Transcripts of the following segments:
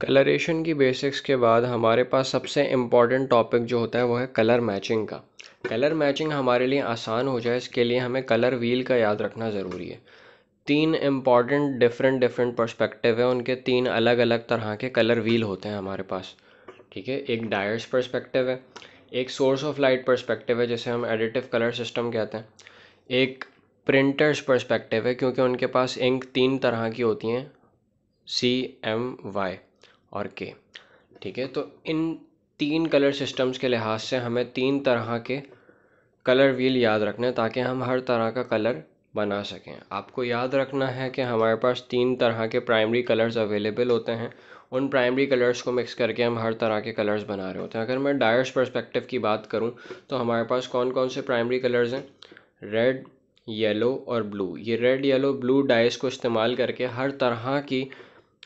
colouration की basics के बाद हमारे पास सबसे इम्पॉर्टेंट टॉपिक जो होता है वो है कलर मैचिंग का कलर मैचिंग हमारे लिए आसान हो जाए इसके लिए हमें कलर व्हील का याद रखना ज़रूरी है तीन इम्पॉर्टेंट डिफरेंट डिफरेंट पर्सपेक्टिव है उनके तीन अलग अलग तरह के कलर व्हील होते हैं हमारे पास ठीक है एक डायर्स पर्सपेक्टिव है एक सोर्स ऑफ लाइट पर्सपेक्टिव है जिसे हम एडिटिव कलर सिस्टम कहते हैं एक प्रिंटर्स पर्सपेक्टिव है क्योंकि उनके पास इंक तीन तरह की होती हैं सी एम वाई और के ठीक है तो इन तीन कलर सिस्टम्स के लिहाज से हमें तीन तरह के कलर व्हील याद रखने ताकि हम हर तरह का कलर बना सकें आपको याद रखना है कि हमारे पास तीन तरह के प्राइमरी कलर्स अवेलेबल होते हैं उन प्राइमरी कलर्स को मिक्स करके हम हर तरह के कलर्स बना रहे होते हैं अगर मैं डायर्स परस्पेक्टिव की बात करूं तो हमारे पास कौन कौन से प्राइमरी कलर्स हैं रेड येलो और ब्लू ये रेड येलो ब्लू डाइस को इस्तेमाल करके हर तरह की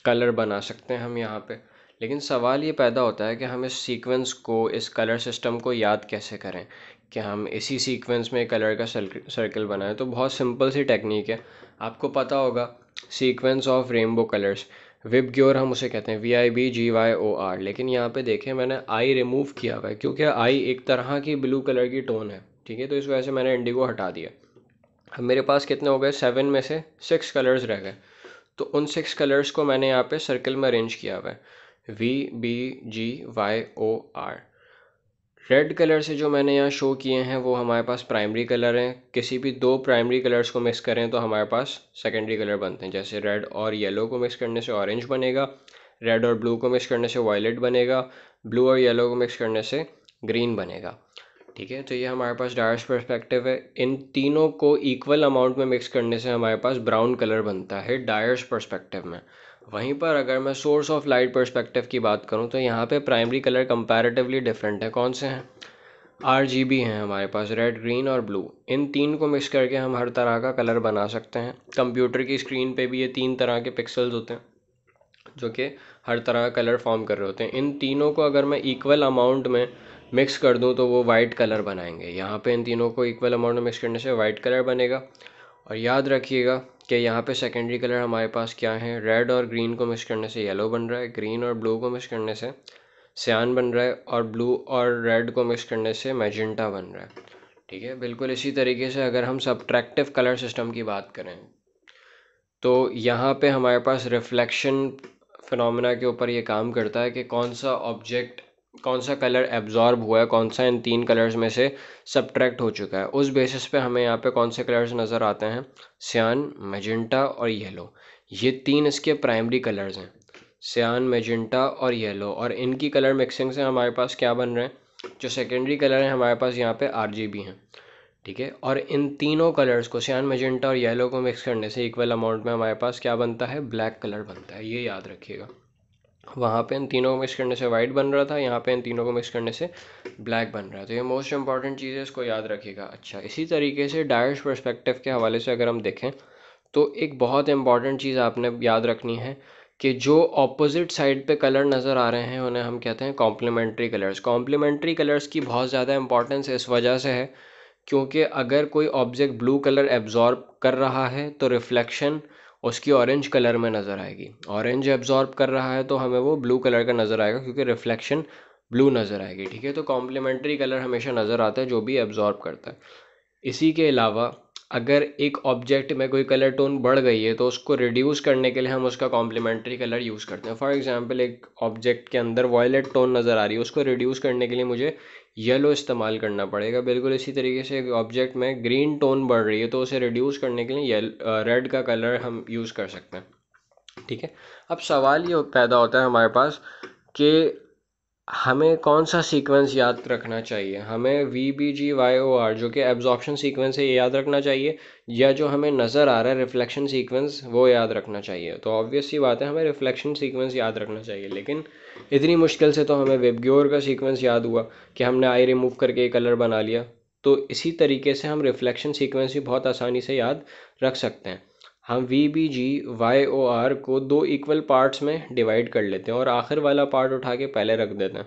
कलर बना सकते हैं हम यहाँ पे लेकिन सवाल ये पैदा होता है कि हम इस सीक्वेंस को इस कलर सिस्टम को याद कैसे करें कि हम इसी सीक्वेंस में कलर का सर्कल बनाएं तो बहुत सिंपल सी टेक्निक है आपको पता होगा sequence of rainbow colours VIBGYOR हम उसे कहते हैं V I B G Y O R लेकिन यहाँ पे देखें मैंने आई रिमूव किया हुआ है क्योंकि आई एक तरह की ब्लू कलर की टोन है ठीक है तो इस वजह से मैंने इंडिगो हटा दिया अब मेरे पास कितने हो गए सेवन में से सिक्स कलर्स रह गए तो उन सिक्स कलर्स को मैंने यहाँ पे सर्कल में अरेंज किया हुआ है V B G Y O R red colour से जो मैंने यहाँ शो किए हैं वो हमारे पास प्राइमरी कलर हैं किसी भी दो प्राइमरी कलर्स को मिक्स करें तो हमारे पास सेकेंडरी कलर बनते हैं जैसे रेड और येलो को मिक्स करने से ऑरेंज बनेगा रेड और ब्लू को मिक्स करने से वायलेट बनेगा ब्लू और येलो को मिक्स करने से ग्रीन बनेगा ठीक है तो ये हमारे पास डार्श परस्पेक्टिव है इन तीनों को इक्वल अमाउंट में मिक्स करने से हमारे पास ब्राउन कलर बनता है डायर्स परस्पेक्टिव में वहीं पर अगर मैं सोर्स ऑफ लाइट परस्पेक्टिव की बात करूं तो यहाँ पे प्राइमरी कलर कंपैरेटिवली डिफरेंट है कौन से हैं आर जी बी हैं हमारे पास रेड ग्रीन और ब्लू इन तीन को मिक्स करके हम हर तरह का कलर बना सकते हैं कंप्यूटर की स्क्रीन पे भी ये तीन तरह के पिक्सल्स होते हैं जो कि हर तरह का कलर फॉर्म कर रहे होते हैं इन तीनों को अगर मैं इक्वल अमाउंट में मिक्स कर दूँ तो वो वाइट कलर बनाएंगे यहाँ पे इन तीनों को इक्वल अमाउंट में मिक्स करने से वाइट कलर बनेगा और याद रखिएगा कि यहाँ पे सेकेंडरी कलर हमारे पास क्या है रेड और ग्रीन को मिक्स करने से येलो बन रहा है ग्रीन और ब्लू को मिक्स करने से सियान बन रहा है और ब्लू और रेड को मिक्स करने से मैजेंटा बन रहा है ठीक है बिल्कुल इसी तरीके से अगर हम सब्ट्रैक्टिव कलर सिस्टम की बात करें तो यहाँ पर हमारे पास रिफ्लेक्शन फिनमिना के ऊपर ये काम करता है कि कौन सा ऑब्जेक्ट कौन सा कलर एब्जॉर्ब हुआ है कौन सा इन तीन कलर्स में से सब्ट्रैक्ट हो चुका है उस बेसिस पे हमें यहाँ पे कौन से कलर्स नज़र आते हैं सियान मेजेंटा और येलो ये तीन इसके प्राइमरी कलर्स हैं सियान मेजेंटा और येलो और इनकी कलर मिक्सिंग से हमारे पास क्या बन रहे हैं जो सेकेंडरी कलर हैं हमारे पास यहाँ पर आर हैं ठीक है और इन तीनों कलर्स को सियान मेजेंटा और येलो को मिक्स करने से इक्वल अमाउंट में हमारे पास क्या बनता है ब्लैक कलर बनता है ये याद रखिएगा वहाँ पे इन तीनों को मिक्स करने से वाइट बन रहा था यहाँ पे इन तीनों को मिक्स करने से ब्लैक बन रहा है तो ये मोस्ट इंपॉर्टेंट चीज़ है इसको याद रखिएगा अच्छा इसी तरीके से डायर्स परस्पेक्टिव के हवाले से अगर हम देखें तो एक बहुत इंपॉर्टेंट चीज़ आपने याद रखनी है कि जो ऑपोजिट साइड पे कलर नज़र आ रहे हैं उन्हें हम कहते हैं कॉम्प्लीमेंट्री कलर्स कॉम्प्लीमेंट्री कलर्स की बहुत ज़्यादा इंपॉर्टेंस इस वजह से है क्योंकि अगर कोई ऑब्जेक्ट ब्लू कलर एब्जॉर्ब कर रहा है तो रिफ्लेक्शन उसकी ऑरेंज कलर में नज़र आएगी ऑरेंज एब्जॉर्ब कर रहा है तो हमें वो ब्लू कलर का नज़र आएगा क्योंकि रिफ्लेक्शन ब्लू नज़र आएगी ठीक है तो कॉम्प्लीमेंट्री कलर हमेशा नज़र आता है जो भी एब्जॉर्ब करता है इसी के अलावा अगर एक ऑब्जेक्ट में कोई कलर टोन बढ़ गई है तो उसको रिड्यूस करने के लिए हम उसका कॉम्प्लीमेंट्री कलर यूज़ करते हैं फॉर एग्जांपल एक ऑब्जेक्ट के अंदर वॉयलेट टोन नज़र आ रही है उसको रिड्यूस करने के लिए मुझे येलो इस्तेमाल करना पड़ेगा बिल्कुल इसी तरीके से एक ऑब्जेक्ट में ग्रीन टोन बढ़ रही है तो उसे रिड्यूस करने के लिए रेड का कलर हम यूज़ कर सकते हैं ठीक है अब सवाल ये पैदा होता है हमारे पास कि हमें कौन सा सीक्वेंस याद रखना चाहिए हमें V B G Y O R जो कि एब्जॉर्प्शन सीक्वेंस है ये याद रखना चाहिए या जो हमें नज़र आ रहा है रिफ्लेक्शन सीक्वेंस वो याद रखना चाहिए तो ऑब्वियस सी बात है हमें रिफ्लेक्शन सीक्वेंस याद रखना चाहिए लेकिन इतनी मुश्किल से तो हमें वेबग्योर का सीक्वेंस याद हुआ कि हमने आई रिमूव करके कलर बना लिया तो इसी तरीके से हम रिफ्लेक्शन सीक्वेंस भी बहुत आसानी से याद रख सकते हैं हम V B G Y O R को दो इक्वल पार्ट्स में डिवाइड कर लेते हैं और आखिर वाला पार्ट उठा के पहले रख देते हैं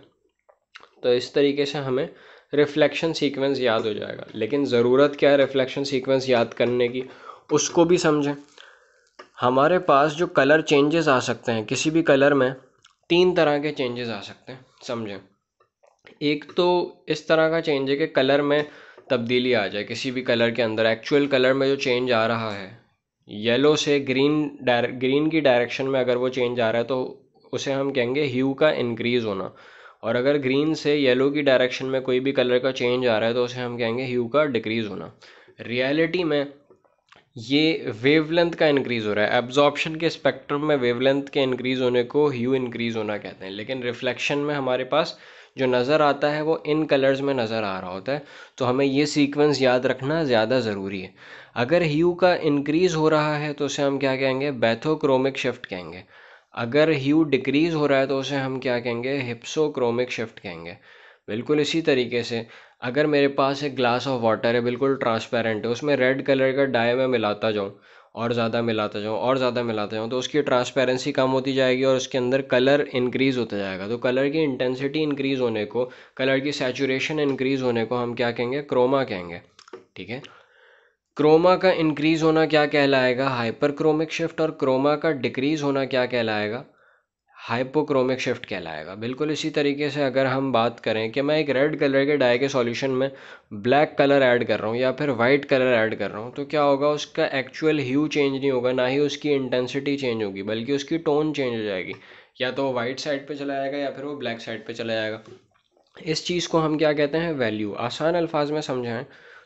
तो इस तरीके से हमें रिफ्लेक्शन सीक्वेंस याद हो जाएगा लेकिन ज़रूरत क्या है रिफ्लेक्शन सीक्वेंस याद करने की उसको भी समझें हमारे पास जो कलर चेंजेस आ सकते हैं किसी भी कलर में तीन तरह के चेंजेस आ सकते हैं समझें एक तो इस तरह का चेंज है कि कलर में तब्दीली आ जाए किसी भी कलर के अंदर एक्चुअल कलर में जो चेंज आ रहा है येलो से ग्रीन ग्रीन की डायरेक्शन में अगर वो चेंज आ रहा है तो उसे हम कहेंगे ह्यू का इंक्रीज़ होना और अगर ग्रीन से येलो की डायरेक्शन में कोई भी कलर का चेंज आ रहा है तो उसे हम कहेंगे ह्यू का डिक्रीज़ होना रियलिटी में ये वेवलेंथ का इंक्रीज़ हो रहा है एब्जॉर्प्शन के स्पेक्ट्रम में वेवलेंथ के इंक्रीज़ होने को ह्यू इंक्रीज़ होना कहते हैं लेकिन रिफ्लेक्शन में हमारे पास जो नज़र आता है वो इन कलर्स में नज़र आ रहा होता है तो हमें ये सीक्वेंस याद रखना ज़्यादा ज़रूरी है अगर ह्यू का इंक्रीज़ हो रहा है तो उसे हम क्या कहेंगे बैथोक्रोमिक शिफ्ट कहेंगे अगर ह्यू डिक्रीज़ हो रहा है तो उसे हम क्या कहेंगे हिप्सोक्रोमिक शिफ्ट कहेंगे बिल्कुल इसी तरीके से अगर मेरे पास एक ग्लास ऑफ वाटर है बिल्कुल ट्रांसपेरेंट है उसमें रेड कलर का डाई मैं मिलाता जाऊँ और ज़्यादा मिलाता जाऊँ और ज़्यादा मिलाता जाऊँ तो उसकी ट्रांसपेरेंसी कम होती जाएगी और उसके अंदर कलर इंक्रीज़ होता जाएगा तो कलर की इंटेंसिटी इंक्रीज़ होने को कलर की सेचुरेशन इंक्रीज़ होने को हम क्या कहेंगे क्रोमा कहेंगे ठीक है क्रोमा का इंक्रीज होना क्या कहलाएगा हाइपरक्रोमिक शिफ्ट और क्रोमा का डिक्रीज होना क्या कहलाएगा हाइपोक्रोमिक शिफ्ट कहलाएगा बिल्कुल इसी तरीके से अगर हम बात करें कि मैं एक रेड कलर के डाई के सॉल्यूशन में ब्लैक कलर ऐड कर रहा हूँ या फिर वाइट कलर ऐड कर रहा हूँ तो क्या होगा उसका एक्चुअल ह्यू चेंज नहीं होगा ना ही उसकी इंटेंसिटी चेंज होगी बल्कि उसकी टोन चेंज हो जाएगी या तो वो वाइट साइड पर चला जाएगा या फिर वो ब्लैक साइड पर चला जाएगा इस चीज़ को हम क्या कहते हैं वैल्यू आसान अल्फाज में समझाएं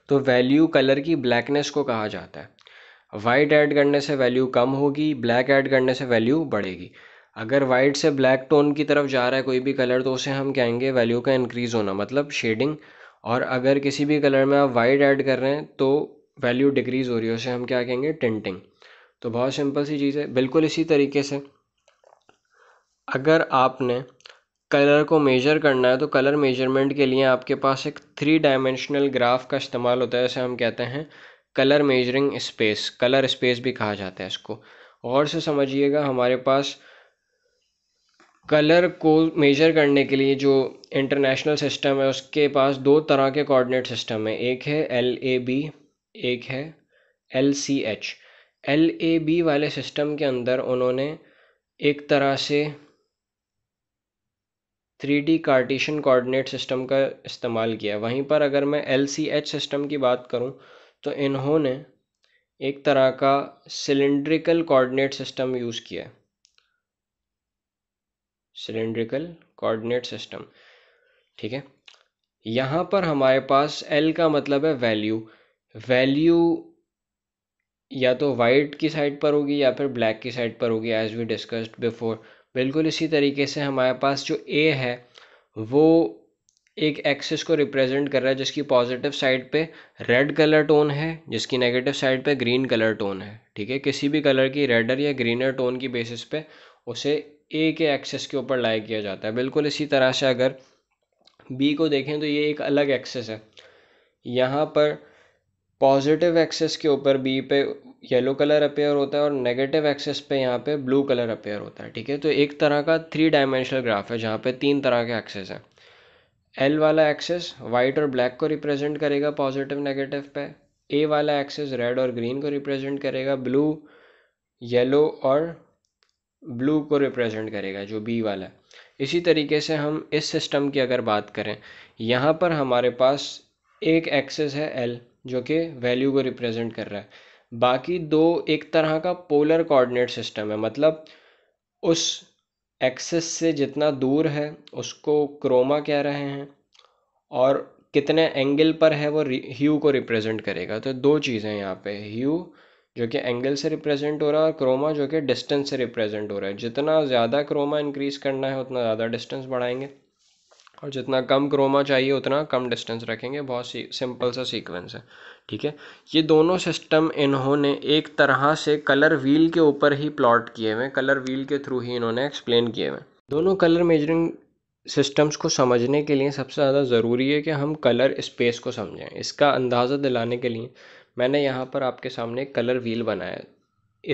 तो वैल्यू कलर की ब्लैकनेस को कहा जाता है वाइट ऐड करने से वैल्यू कम होगी ब्लैक ऐड करने से वैल्यू बढ़ेगी अगर वाइट से ब्लैक टोन की तरफ जा रहा है कोई भी कलर तो उसे हम कहेंगे वैल्यू का इंक्रीज़ होना मतलब शेडिंग और अगर किसी भी कलर में आप वाइट ऐड कर रहे हैं तो वैल्यू डिक्रीज़ हो रही है उसे हम क्या कहेंगे टेंटिंग तो बहुत सिंपल सी चीज़ है बिल्कुल इसी तरीके से अगर आपने कलर को मेजर करना है तो कलर मेजरमेंट के लिए आपके पास एक थ्री डायमेंशनल ग्राफ का इस्तेमाल होता है जैसे हम कहते हैं colour measuring space colour space भी कहा जाता है इसको और से समझिएगा हमारे पास कलर को मेजर करने के लिए जो इंटरनेशनल सिस्टम है उसके पास दो तरह के कोऑर्डिनेट सिस्टम है एक है एल ए बी एक है L C H L A B वाले सिस्टम के अंदर उन्होंने एक तरह से three D Cartesian coordinate system का इस्तेमाल किया वहीं पर अगर मैं एल सी एच सिस्टम की बात करूँ तो इन्होंने एक तरह का सिलेंड्रिकल कोऑर्डिनेट सिस्टम यूज़ किया है सिलेंड्रिकल कोऑर्डिनेट सिस्टम ठीक है यहाँ पर हमारे पास एल का मतलब है वैल्यू वैल्यू या तो वाइट की साइड पर होगी या फिर ब्लैक की साइड पर होगी एज वी डिस्कस्ड बिफोर बिल्कुल इसी तरीके से हमारे पास जो ए है वो एक एक्सिस को रिप्रेजेंट कर रहा है जिसकी पॉजिटिव साइड पे रेड कलर टोन है जिसकी नेगेटिव साइड पे ग्रीन कलर टोन है ठीक है किसी भी कलर की रेडर या ग्रीनर टोन की बेसिस पे उसे ए के एक्सेस के ऊपर लाइक किया जाता है बिल्कुल इसी तरह से अगर बी को देखें तो ये एक अलग एक्सेस है यहाँ पर पॉजिटिव एक्सेस के ऊपर बी पे येलो कलर अपेयर होता है और नेगेटिव एक्सेस पे यहाँ पे ब्लू कलर अपेयर होता है ठीक है तो एक तरह का थ्री डायमेंशनल ग्राफ है जहाँ पे तीन तरह के एक्सेस हैं एल वाला एक्सेस वाइट और ब्लैक को रिप्रेजेंट करेगा पॉजिटिव नेगेटिव पे ए वाला एक्सेस रेड और ग्रीन को रिप्रेजेंट करेगा ब्लू येलो और ब्लू को रिप्रेजेंट करेगा जो बी वाला है इसी तरीके से हम इस सिस्टम की अगर बात करें यहाँ पर हमारे पास एक एक्सेस है एल जो कि वैल्यू को रिप्रेजेंट कर रहा है बाकी दो एक तरह का पोलर कोऑर्डिनेट सिस्टम है मतलब उस एक्सेस से जितना दूर है उसको क्रोमा कह रहे हैं और कितने एंगल पर है वो ह्यू को रिप्रेजेंट करेगा तो दो चीज़ें यहाँ पे ह्यू जो कि एंगल से रिप्रेजेंट हो रहा है और क्रोमा जो कि डिस्टेंस से रिप्रेजेंट हो रहा है जितना ज़्यादा क्रोमा इंक्रीज करना है उतना ज़्यादा डिस्टेंस बढ़ाएंगे और जितना कम क्रोमा चाहिए उतना कम डिस्टेंस रखेंगे बहुत सी सिंपल सा सीक्वेंस है ठीक है ये दोनों सिस्टम इन्होंने एक तरह से कलर व्हील के ऊपर ही प्लॉट किए हुए कलर व्हील के थ्रू ही इन्होंने एक्सप्लेन किए हुए दोनों कलर मेजरिंग सिस्टम्स को समझने के लिए सबसे ज़्यादा ज़रूरी है कि हम कलर स्पेस को समझें इसका अंदाज़ा दिलाने के लिए मैंने यहाँ पर आपके सामने कलर व्हील बनाया है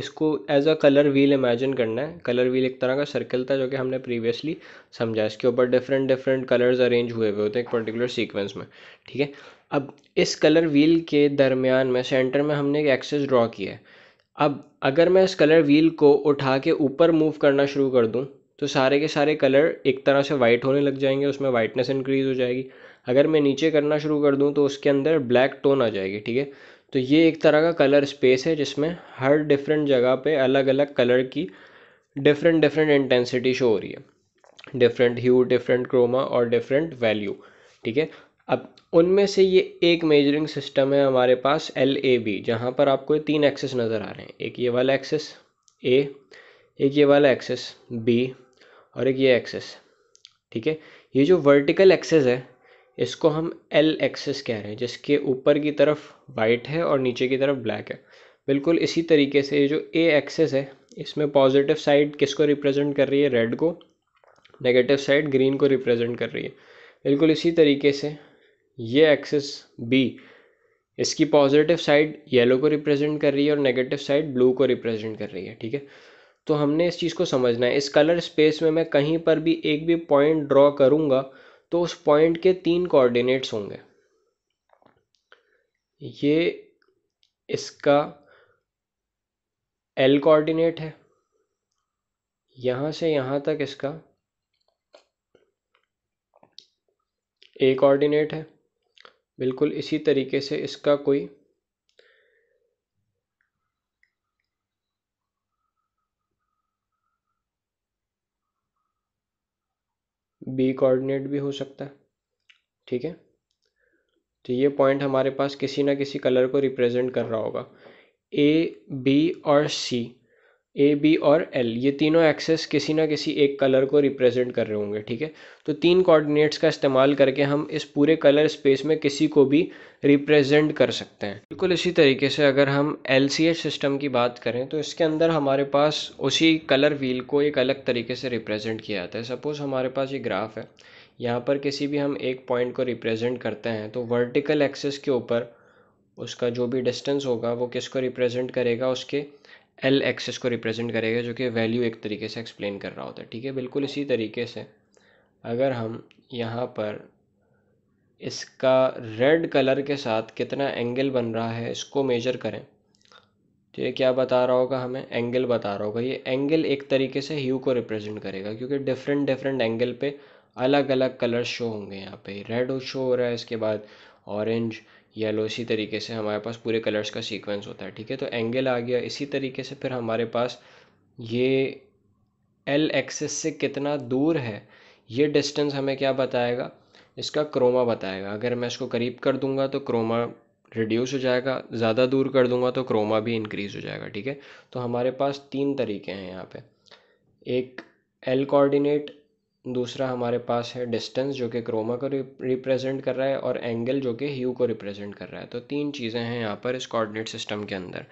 इसको as a colour wheel imagine करना है कलर व्हील एक तरह का सर्कल था जो कि हमने प्रीवियसली समझा इसके ऊपर डिफरेंट डिफरेंट कलर्स अरेंज हुए हुए होते हैं एक पर्टिकुलर सीक्वेंस में ठीक है अब इस कलर व्हील के दरमियान में सेंटर में हमने एक एक्सेस ड्रॉ किया है अब अगर मैं इस कलर व्हील को उठा के ऊपर मूव करना शुरू कर दूँ तो सारे के सारे कलर एक तरह से वाइट होने लग जाएंगे उसमें वाइटनेस इंक्रीज़ हो जाएगी अगर मैं नीचे करना शुरू कर दूँ तो उसके अंदर ब्लैक टोन आ जाएगी ठीक है तो ये एक तरह का कलर स्पेस है जिसमें हर डिफरेंट जगह पे अलग अलग कलर की डिफरेंट डिफरेंट इंटेंसिटी शो हो रही है डिफरेंट ह्यू डिफरेंट क्रोमा और डिफरेंट वैल्यू ठीक है अब उनमें से ये एक मेजरिंग सिस्टम है हमारे पास एल ए बी जहाँ पर आपको तीन एक्सेस नज़र आ रहे हैं एक ये वाला एक्सेस ए एक ये वाला एक्सेस बी और एक ये एक्सेस ठीक है ये जो वर्टिकल एक्सेस है इसको हम एल एक्सेस कह रहे हैं जिसके ऊपर की तरफ वाइट है और नीचे की तरफ ब्लैक है बिल्कुल इसी तरीके से ये जो ए एक्सेस है इसमें पॉजिटिव साइड किसको रिप्रेजेंट कर रही है रेड को नेगेटिव साइड ग्रीन को रिप्रेजेंट कर रही है बिल्कुल इसी तरीके से ये एक्सेस बी इसकी पॉजिटिव साइड येलो को रिप्रेजेंट कर रही है और नेगेटिव साइड ब्लू को रिप्रेजेंट कर रही है ठीक है तो हमने इस चीज़ को समझना है इस कलर स्पेस में मैं कहीं पर भी एक भी पॉइंट ड्रॉ करूँगा तो उस पॉइंट के तीन कोऑर्डिनेट्स होंगे ये इसका एल कोऑर्डिनेट है यहाँ से यहाँ तक इसका ए कोऑर्डिनेट है बिल्कुल इसी तरीके से इसका कोई बी कोऑर्डिनेट भी हो सकता है ठीक है तो ये पॉइंट हमारे पास किसी ना किसी कलर को रिप्रेजेंट कर रहा होगा ए बी और सी ए बी और एल ये तीनों एक्सेस किसी ना किसी एक कलर को रिप्रेजेंट कर रहे होंगे ठीक है तो तीन कोऑर्डिनेट्स का इस्तेमाल करके हम इस पूरे कलर स्पेस में किसी को भी रिप्रेजेंट कर सकते हैं बिल्कुल इसी तरीके से अगर हम एल सिस्टम की बात करें तो इसके अंदर हमारे पास उसी कलर व्हील को एक अलग तरीके से रिप्रेजेंट किया जाता है सपोज़ हमारे पास ये ग्राफ है यहाँ पर किसी भी हम एक पॉइंट को रिप्रेजेंट करते हैं तो वर्टिकल एक्सेस के ऊपर उसका जो भी डिस्टेंस होगा वो किसको रिप्रेजेंट करेगा उसके एल एक्सेस को रिप्रेजेंट करेगा जो कि वैल्यू एक तरीके से एक्सप्लेन कर रहा होता है ठीक है बिल्कुल इसी तरीके से अगर हम यहाँ पर इसका रेड कलर के साथ कितना एंगल बन रहा है इसको मेजर करें तो ये क्या बता रहा होगा हमें एंगल बता रहा होगा ये एंगल एक तरीके से ह्यू को रिप्रेजेंट करेगा क्योंकि डिफरेंट डिफरेंट एंगल पे अलग अलग कलर शो होंगे यहाँ पे रेड शो हो रहा है इसके बाद ऑरेंज येलो इसी तरीके से हमारे पास पूरे कलर्स का सीक्वेंस होता है ठीक है तो एंगल आ गया इसी तरीके से फिर हमारे पास ये एल एक्सेस से कितना दूर है ये डिस्टेंस हमें क्या बताएगा इसका क्रोमा बताएगा अगर मैं इसको करीब कर दूंगा तो क्रोमा रिड्यूस हो जाएगा ज़्यादा दूर कर दूंगा तो क्रोमा भी इंक्रीज़ हो जाएगा ठीक है तो हमारे पास तीन तरीके हैं यहाँ पे एक एल कोऑर्डिनेट दूसरा हमारे पास है डिस्टेंस जो कि क्रोमा को रिप्रेजेंट कर रहा है और एंगल जो कि ह्यू को रिप्रेजेंट कर रहा है तो तीन चीज़ें हैं यहाँ पर इस कोऑर्डिनेट सिस्टम के अंदर